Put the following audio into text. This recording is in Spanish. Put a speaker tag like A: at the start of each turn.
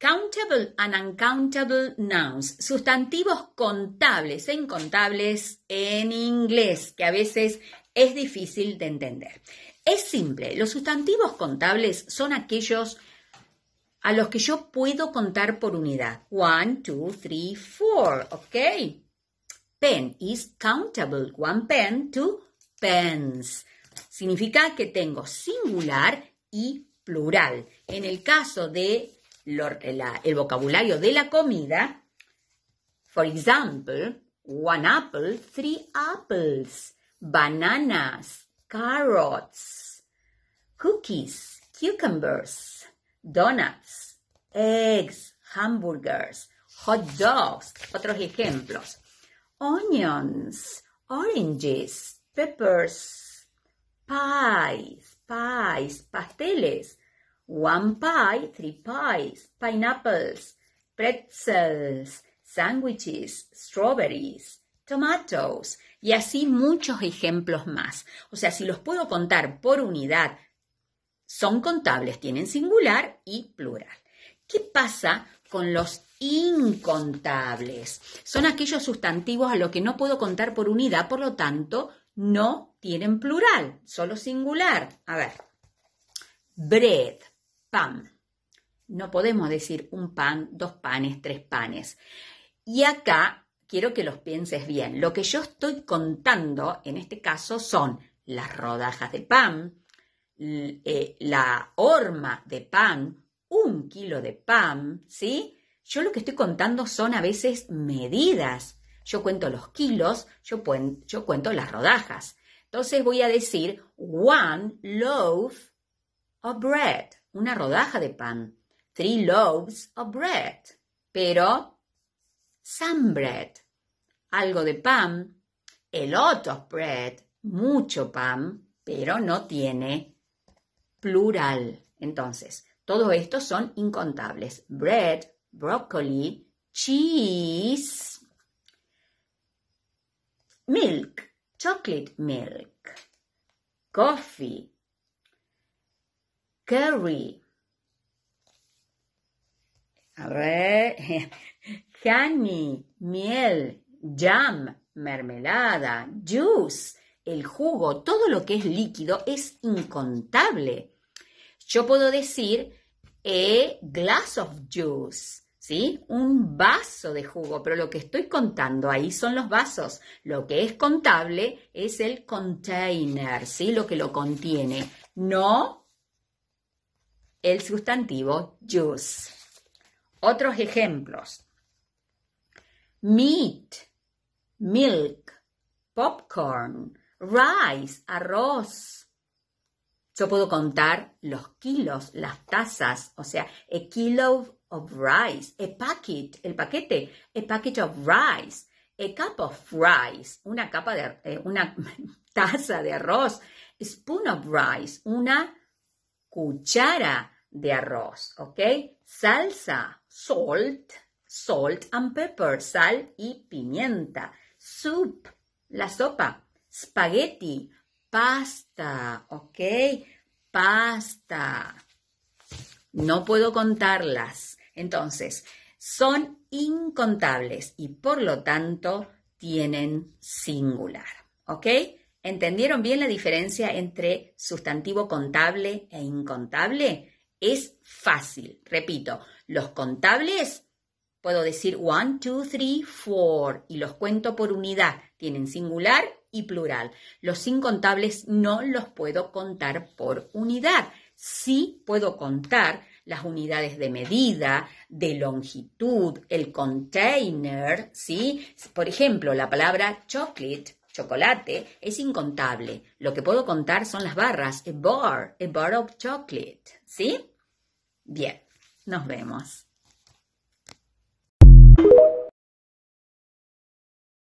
A: Countable and uncountable nouns, sustantivos contables e incontables en inglés, que a veces es difícil de entender. Es simple, los sustantivos contables son aquellos a los que yo puedo contar por unidad. One, two, three, four, ¿ok? Pen is countable. One pen, two pens. Significa que tengo singular y plural. En el caso de el vocabulario de la comida. For example, one apple, three apples, bananas, carrots, cookies, cucumbers, donuts, eggs, hamburgers, hot dogs, otros ejemplos. Onions, oranges, peppers, pies, pies, pasteles, one pie, three pies, pineapples, pretzels, sandwiches, strawberries, tomatoes y así muchos ejemplos más. O sea, si los puedo contar por unidad, son contables, tienen singular y plural. ¿Qué pasa con los incontables? Son aquellos sustantivos a los que no puedo contar por unidad, por lo tanto, no tienen plural, solo singular. A ver, bread, pan. No podemos decir un pan, dos panes, tres panes. Y acá quiero que los pienses bien. Lo que yo estoy contando en este caso son las rodajas de pan, eh, la horma de pan, un kilo de pan, ¿sí? Yo lo que estoy contando son a veces medidas. Yo cuento los kilos, yo cuento las rodajas. Entonces voy a decir one loaf of bread una rodaja de pan, three loaves of bread, pero some bread, algo de pan, a lot of bread, mucho pan, pero no tiene plural. Entonces, todo esto son incontables. Bread, broccoli, cheese, milk, chocolate milk, coffee, Curry. honey, miel, jam, mermelada, juice, el jugo, todo lo que es líquido es incontable. Yo puedo decir a eh, glass of juice, ¿sí? Un vaso de jugo, pero lo que estoy contando ahí son los vasos. Lo que es contable es el container, ¿sí? Lo que lo contiene, no el sustantivo juice. Otros ejemplos. Meat, milk, popcorn, rice, arroz. Yo puedo contar los kilos, las tazas, o sea, a kilo of rice, a packet, el paquete, a packet of rice, a cup of rice, una eh, una taza de arroz, a spoon of rice, una cuchara de arroz, ¿ok? Salsa, salt, salt and pepper, sal y pimienta. Soup, la sopa. Spaghetti, pasta, ¿ok? Pasta. No puedo contarlas. Entonces, son incontables y por lo tanto tienen singular, ¿ok? ¿Entendieron bien la diferencia entre sustantivo contable e incontable? Es fácil. Repito, los contables puedo decir one, two, three, four y los cuento por unidad. Tienen singular y plural. Los incontables no los puedo contar por unidad. Sí puedo contar las unidades de medida, de longitud, el container, ¿sí? Por ejemplo, la palabra chocolate, chocolate, es incontable. Lo que puedo contar son las barras, a bar, a bar of chocolate, ¿sí? Bien, nos vemos.